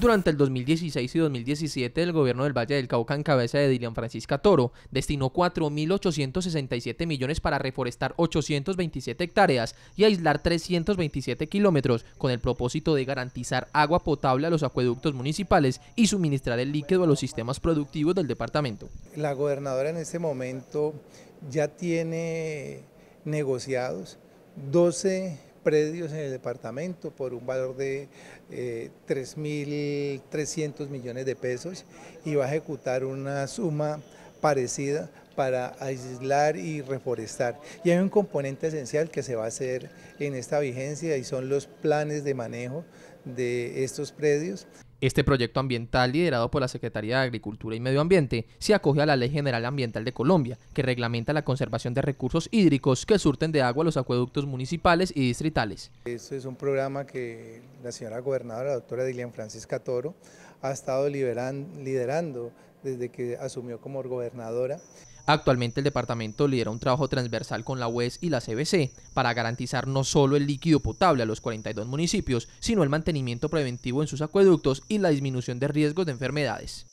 Durante el 2016 y 2017, el gobierno del Valle del Cauca, en cabeza de Dilian Francisca Toro, destinó 4.867 millones para reforestar 827 hectáreas y aislar 327 kilómetros, con el propósito de garantizar agua potable a los acueductos municipales y suministrar el líquido a los sistemas productivos del departamento. La gobernadora en este momento ya tiene negociados 12 predios en el departamento por un valor de 3.300 eh, millones de pesos y va a ejecutar una suma parecida para aislar y reforestar. Y hay un componente esencial que se va a hacer en esta vigencia y son los planes de manejo de estos predios. Este proyecto ambiental, liderado por la Secretaría de Agricultura y Medio Ambiente, se acoge a la Ley General Ambiental de Colombia, que reglamenta la conservación de recursos hídricos que surten de agua los acueductos municipales y distritales. Este es un programa que la señora gobernadora, la doctora Dilian Francisca Toro, ha estado liderando desde que asumió como gobernadora. Actualmente el departamento lidera un trabajo transversal con la UES y la CBC para garantizar no solo el líquido potable a los 42 municipios, sino el mantenimiento preventivo en sus acueductos y la disminución de riesgos de enfermedades.